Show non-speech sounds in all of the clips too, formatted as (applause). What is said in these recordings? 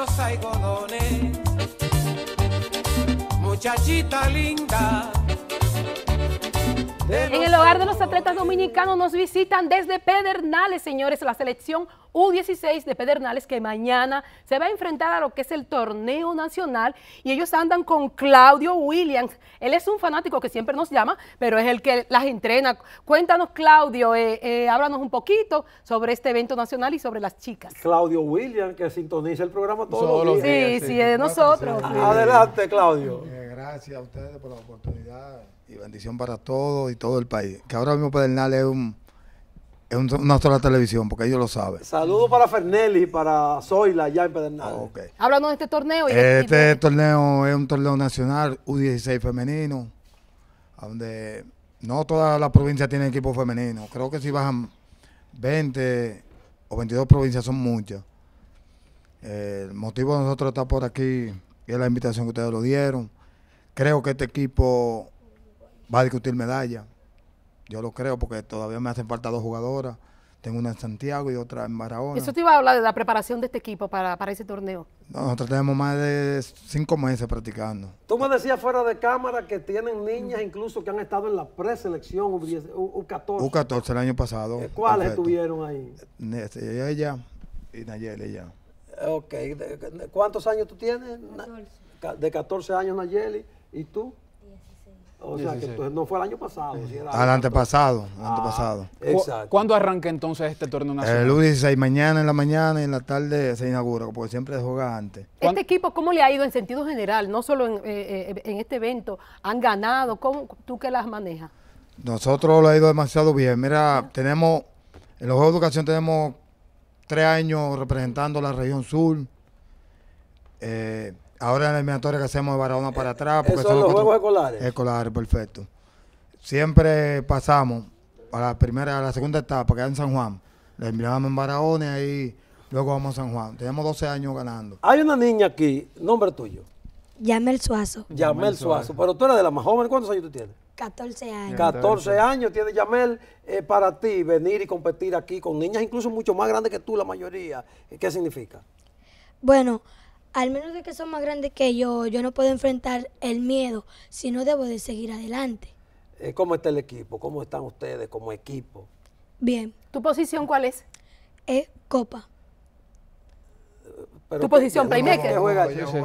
los algodones. Muchachita linda, en el hogar de los atletas dominicanos nos visitan desde Pedernales, señores, la selección U16 de Pedernales que mañana se va a enfrentar a lo que es el torneo nacional y ellos andan con Claudio Williams. Él es un fanático que siempre nos llama, pero es el que las entrena. Cuéntanos, Claudio, eh, eh, háblanos un poquito sobre este evento nacional y sobre las chicas. Claudio Williams, que sintoniza el programa todos los días. Sí, sí, es de nosotros. Adelante, Claudio. gracias a ustedes por la oportunidad y bendición para todo y todo el país. Que ahora mismo Pedernal es un es un, una sola televisión, porque ellos lo saben. Saludos para Fernelli y para Zoila, ya en Pedernal. de este torneo. este, este torneo es un torneo nacional, U16 femenino, donde no todas las provincias tienen equipo femenino. Creo que si bajan 20 o 22 provincias son muchas. Eh, el motivo de nosotros estar por aquí es la invitación que ustedes lo dieron. Creo que este equipo va a discutir medalla. Yo lo creo porque todavía me hacen falta dos jugadoras. Tengo una en Santiago y otra en Barahona. Eso te iba a hablar de la preparación de este equipo para, para ese torneo. No, nosotros tenemos más de cinco meses practicando. Tú me decías fuera de cámara que tienen niñas incluso que han estado en la preselección U14. U14 el año pasado. Eh, ¿Cuáles estuvieron ahí? Ella y Nayeli, ya. Eh, ok. ¿Cuántos años tú tienes? De 14 años Nayeli. ¿Y tú? O sea, que no fue el año pasado. el al antepasado. Ah, ¿Cuándo arranca entonces este torneo nacional? El lunes 16, mañana en la mañana y en la tarde se inaugura, porque siempre se juega antes. ¿Este equipo cómo le ha ido en sentido general? No solo en, eh, eh, este evento. ¿Han ganado? ¿Cómo, ¿Tú qué las manejas? Nosotros lo ha ido demasiado bien. Mira, tenemos, en los Juegos de Educación tenemos tres años representando la región sur. Eh, Ahora en la eliminatoria que hacemos de Barahona eh, para atrás. Porque son los juegos escolares. Escolares, perfecto. Siempre pasamos a la primera, a la segunda etapa, que es en San Juan. La eliminamos en Barahona y ahí luego vamos a San Juan. Tenemos 12 años ganando. Hay una niña aquí, nombre tuyo. Yamel Suazo. Yamel Suazo. Pero tú eres de la más joven. ¿Cuántos años tú tienes? 14 años. 14 años tiene Yamel eh, para ti venir y competir aquí con niñas incluso mucho más grandes que tú, la mayoría. ¿Qué significa? Bueno, al menos de que son más grandes que yo, yo no puedo enfrentar el miedo, sino debo de seguir adelante. Eh, ¿Cómo está el equipo? ¿Cómo están ustedes como equipo? Bien. ¿Tu posición cuál es? Es copa. ¿Tu posición playmaker? o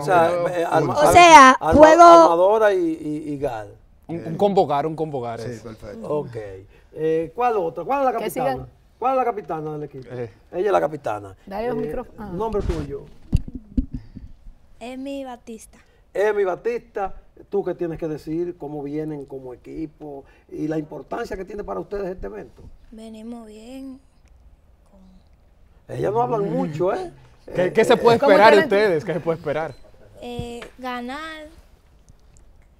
sea, juego. o sea juego... Armadora y, y, Gal. Un, convocar, un convocar. Sí, eh. perfecto. Ok. Eh, ¿Cuál otra? ¿Cuál es la capitana? ¿Cuál es la capitana del equipo? Ella es la capitana. Dale eh, micrófono. Ah. Nombre tuyo. Emi Batista. Emi Batista, tú qué tienes que decir, cómo vienen como equipo y la importancia que tiene para ustedes este evento. Venimos bien. Ellas no hablan mucho, ¿eh? ¿Qué, se puede eh, esperar de ustedes? ¿Qué se puede esperar? Eh, ganar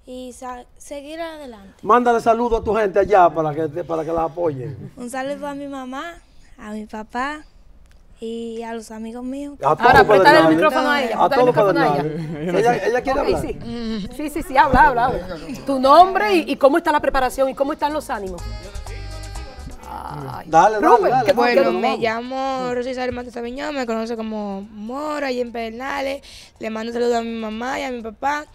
y seguir adelante. Mándale saludos a tu gente allá para que, para que la apoyen. Un saludo a mi mamá, a mi papá, y a los amigos míos. para Ahora, el micrófono a ella. A el micrófono a ella. ella. ella quiere hablar. Sí. sí. sí, habla, habla, Tu nombre y, cómo está la preparación y cómo están los ánimos. Dale, dale, dale, Bueno, me llamo Rosy Matos Aviñón, me conoce como Mora y en Pernales. Le mando saludos a mi mamá y a mi papá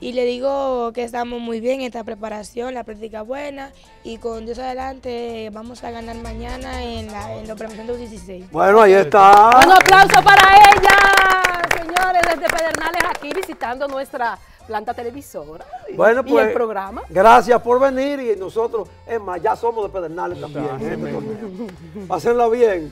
y le digo que estamos muy bien, en esta preparación, la práctica buena y con Dios adelante vamos a ganar mañana en la, en la 16 Bueno, ahí está. Un aplauso para ella, señores, desde Pedernales aquí visitando nuestra planta televisora bueno, y, el pues, programa. Gracias por venir y nosotros, es más, ya somos de Pedernales también. (laughs) Pásenla bien.